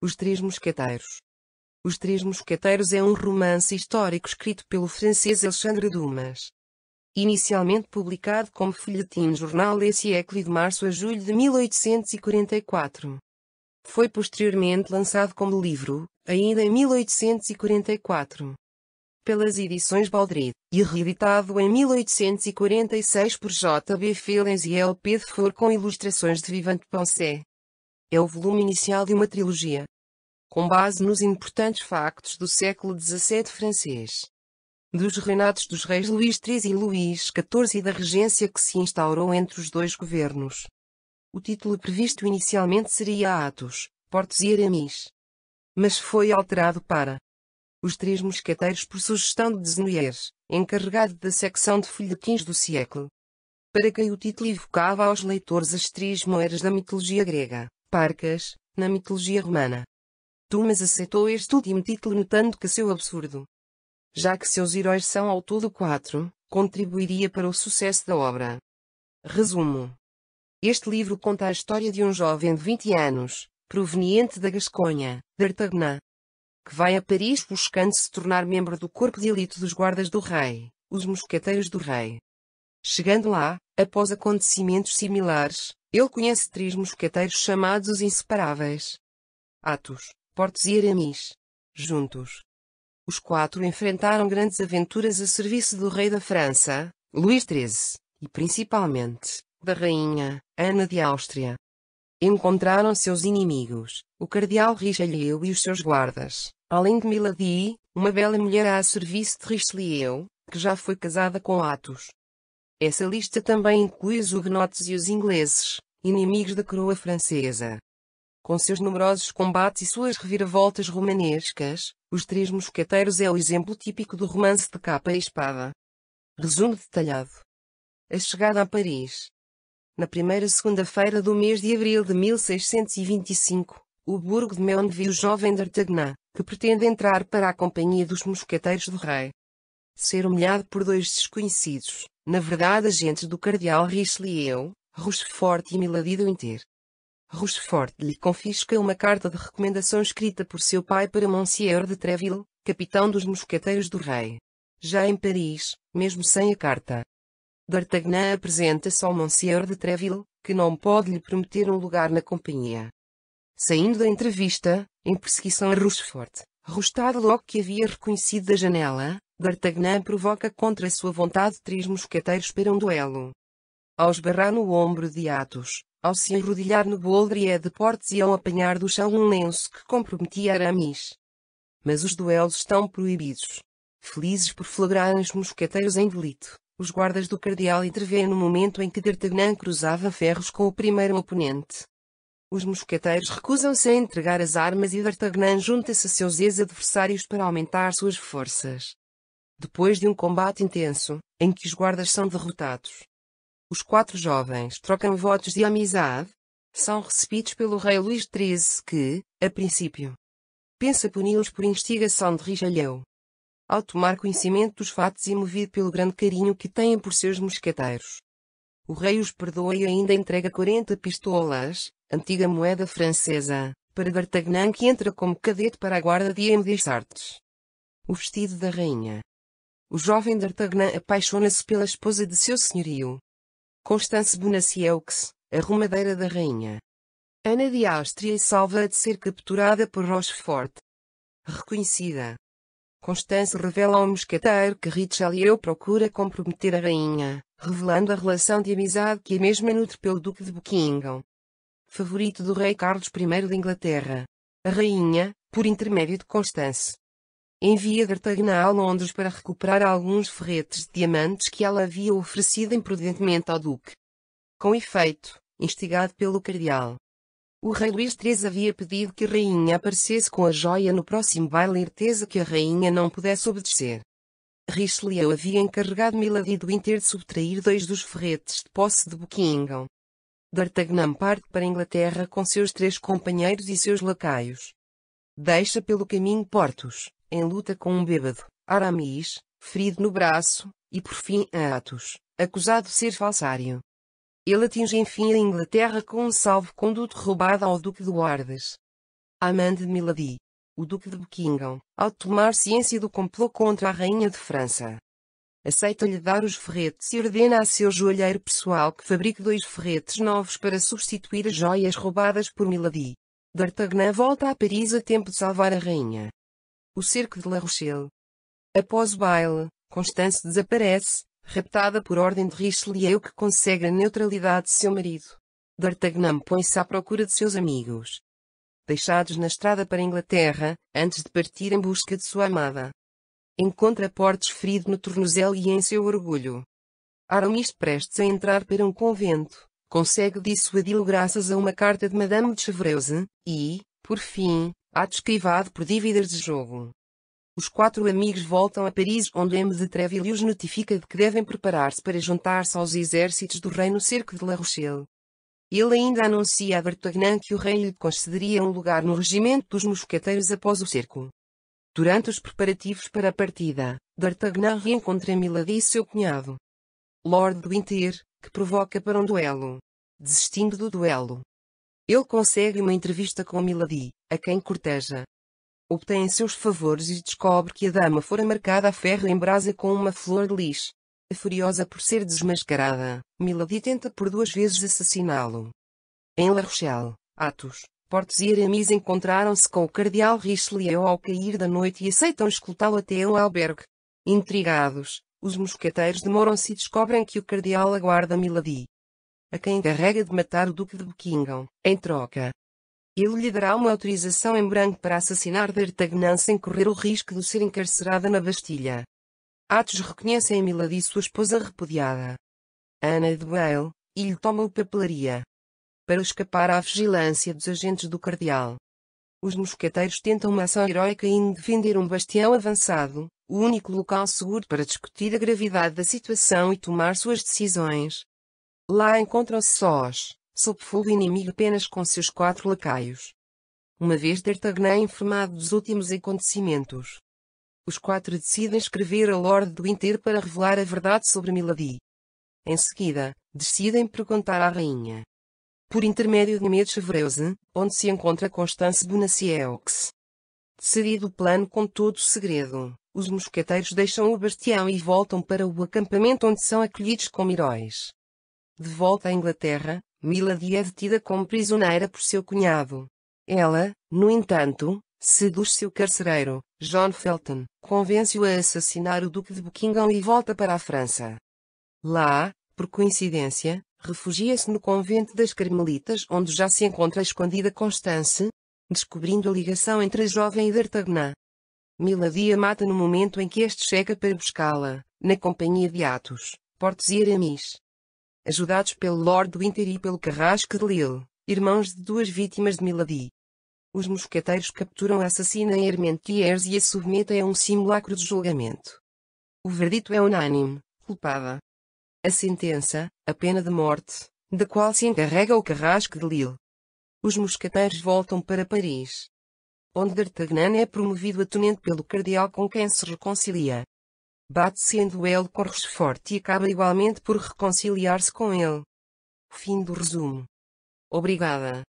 Os Três Mosqueteiros. Os Três Mosqueteiros é um romance histórico escrito pelo francês Alexandre Dumas. Inicialmente publicado como folhetim jornal Le Siècle de março a julho de 1844. Foi posteriormente lançado como livro, ainda em 1844. Pelas edições Baldrige e reeditado em 1846 por J. B. Felens e L. P. de Fort com ilustrações de Vivant Poncet é o volume inicial de uma trilogia. Com base nos importantes factos do século XVII francês, dos reinados dos reis Luís XIII e Luís XIV e da regência que se instaurou entre os dois governos. O título previsto inicialmente seria Atos, Portos e Aramis, mas foi alterado para Os Três Mosqueteiros por sugestão de Desnoyers, encarregado da secção de folhetins do século para quem o título evocava aos leitores as três moeras da mitologia grega. Parcas, na mitologia romana. Tumas aceitou este último título notando que seu absurdo, já que seus heróis são ao todo quatro, contribuiria para o sucesso da obra. Resumo. Este livro conta a história de um jovem de 20 anos, proveniente da Gasconha, de que vai a Paris buscando se tornar membro do corpo de elite dos guardas do rei, os mosqueteiros do rei. Chegando lá, após acontecimentos similares, ele conhece três mosqueteiros chamados os Inseparáveis. Atos, Portos e Aramis. Juntos. Os quatro enfrentaram grandes aventuras a serviço do rei da França, Luís XIII, e principalmente, da rainha, Ana de Áustria. Encontraram seus inimigos, o cardeal Richelieu e os seus guardas, além de Milady, uma bela mulher a serviço de Richelieu, que já foi casada com Atos. Essa lista também inclui os huguenotes e os ingleses, inimigos da coroa francesa. Com seus numerosos combates e suas reviravoltas romanescas, Os Três Mosqueteiros é o exemplo típico do romance de capa e espada. Resumo detalhado. A chegada a Paris. Na primeira segunda-feira do mês de abril de 1625, o burgo de Meon viu o jovem D'Artagnan, que pretende entrar para a companhia dos mosqueteiros do rei. Ser humilhado por dois desconhecidos, na verdade agentes do cardeal Richelieu, Rochefort e Milady do Inter. Rochefort lhe confisca uma carta de recomendação escrita por seu pai para Monsieur de Treville, capitão dos mosqueteiros do rei. Já em Paris, mesmo sem a carta, D'Artagnan apresenta-se ao Monsieur de Treville, que não pode lhe prometer um lugar na companhia. Saindo da entrevista, em perseguição a Rochefort, Rostado logo que havia reconhecido da janela, D'Artagnan provoca contra sua vontade três mosqueteiros para um duelo. Ao esbarrar no ombro de Atos, ao se enrodilhar no a de portes e ao apanhar do chão um lenço que comprometia Aramis. Mas os duelos estão proibidos. Felizes por flagrarem os mosqueteiros em delito, os guardas do cardeal intervêm no momento em que D'Artagnan cruzava ferros com o primeiro oponente. Os mosqueteiros recusam-se a entregar as armas e D'Artagnan junta-se a seus ex-adversários para aumentar suas forças. Depois de um combate intenso, em que os guardas são derrotados, os quatro jovens trocam votos de amizade. São recebidos pelo rei Luís XIII, que, a princípio, pensa puni-los por instigação de Richelieu. Ao tomar conhecimento dos fatos e movido pelo grande carinho que têm por seus mosqueteiros, o rei os perdoa e ainda entrega 40 pistolas, antiga moeda francesa, para D'Artagnan que entra como cadete para a guarda de M. Sartes. O vestido da rainha, o jovem D'Artagnan apaixona-se pela esposa de seu senhorio. Constance Bonacieux, a rumadeira da rainha. Ana de Áustria salva de ser capturada por Rochefort. Reconhecida. Constance revela ao mosqueteiro que Richelieu procura comprometer a rainha, revelando a relação de amizade que a mesma nutre pelo Duque de Buckingham. Favorito do rei Carlos I de Inglaterra. A rainha, por intermédio de Constance, envia D'Artagnan a Londres para recuperar alguns ferretes de diamantes que ela havia oferecido imprudentemente ao duque. Com efeito, instigado pelo cardeal. O rei Luís III havia pedido que a rainha aparecesse com a joia no próximo baile certeza que a rainha não pudesse obedecer. Richelieu havia encarregado Milady de Winter de subtrair dois dos ferretes de posse de Buckingham. D'Artagnan parte para a Inglaterra com seus três companheiros e seus lacaios. Deixa pelo caminho Portos, em luta com um bêbado, Aramis, ferido no braço, e por fim a Atos, acusado de ser falsário. Ele atinge enfim a Inglaterra com um salvo-conduto roubado ao Duque de Guardas. Amand de Milady, o Duque de Buckingham, ao tomar ciência do complô contra a Rainha de França, aceita-lhe dar os ferretes e ordena a seu joalheiro pessoal que fabrique dois ferretes novos para substituir as joias roubadas por Milady. D'Artagnan volta a Paris a tempo de salvar a rainha o cerco de La Rochelle. Após o baile, Constance desaparece, raptada por ordem de Richelieu que consegue a neutralidade de seu marido. D'Artagnan põe-se à procura de seus amigos. Deixados na estrada para a Inglaterra, antes de partir em busca de sua amada. Encontra Portes ferido no tornozelo e em seu orgulho. Aramis prestes a entrar para um convento, consegue dissuadi-lo graças a uma carta de Madame de Chevreuse, e, por fim, ato esquivado por dívidas de jogo. Os quatro amigos voltam a Paris, onde M. de Treville os notifica de que devem preparar-se para juntar-se aos exércitos do reino cerco de La Rochelle. Ele ainda anuncia a D'Artagnan que o rei lhe concederia um lugar no regimento dos mosqueteiros após o cerco. Durante os preparativos para a partida, D'Artagnan reencontra Milady e seu cunhado. Lord Winter, que provoca para um duelo. Desistindo do duelo, ele consegue uma entrevista com Milady, a quem corteja. Obtém seus favores e descobre que a dama fora marcada a ferro em brasa com uma flor de lis. É furiosa por ser desmascarada, Milady tenta por duas vezes assassiná-lo. Em La Rochelle, Atos, Portos e Aramis encontraram-se com o cardeal Richelieu ao cair da noite e aceitam escutá-lo até um albergue. Intrigados, os mosqueteiros demoram-se e descobrem que o cardeal aguarda Milady a quem encarrega de matar o Duque de Buckingham, em troca. Ele lhe dará uma autorização em branco para assassinar D'Artagnan sem correr o risco de ser encarcerada na Bastilha. Atos reconhece em Milady sua esposa repudiada. Ana de Bale, e lhe toma o papelaria. Para escapar à vigilância dos agentes do cardeal. Os mosqueteiros tentam uma ação heroica em defender um bastião avançado, o único local seguro para discutir a gravidade da situação e tomar suas decisões. Lá encontram-se sós, sob fogo inimigo apenas com seus quatro lacaios. Uma vez D'Artagnan informado dos últimos acontecimentos. Os quatro decidem escrever a Lorde do Inter para revelar a verdade sobre Milady. Em seguida, decidem perguntar à rainha. Por intermédio de Medes Chevreuse, onde se encontra Constance Bonacieux. Decidido o plano com todo o segredo, os mosqueteiros deixam o bastião e voltam para o acampamento onde são acolhidos como heróis. De volta à Inglaterra, Milady é detida como prisioneira por seu cunhado. Ela, no entanto, seduz seu carcereiro, John Felton, convence-o a assassinar o Duque de Buckingham e volta para a França. Lá, por coincidência, refugia-se no convento das Carmelitas onde já se encontra escondida Constance, descobrindo a ligação entre a jovem e D'Artagnan. Milady a mata no momento em que este chega para buscá-la, na companhia de Atos, Portos e Aramis ajudados pelo Lord Winter e pelo Carrasco de Lille, irmãos de duas vítimas de Milady. Os mosqueteiros capturam a assassina Hermentiers e a submetem a um simulacro de julgamento. O verdito é unânime, culpada. A sentença, a pena de morte, da qual se encarrega o Carrasco de Lille. Os mosqueteiros voltam para Paris, onde D'Artagnan é promovido a tenente pelo cardeal com quem se reconcilia bate sendo ele com resforte e acaba igualmente por reconciliar-se com ele. Fim do resumo. Obrigada.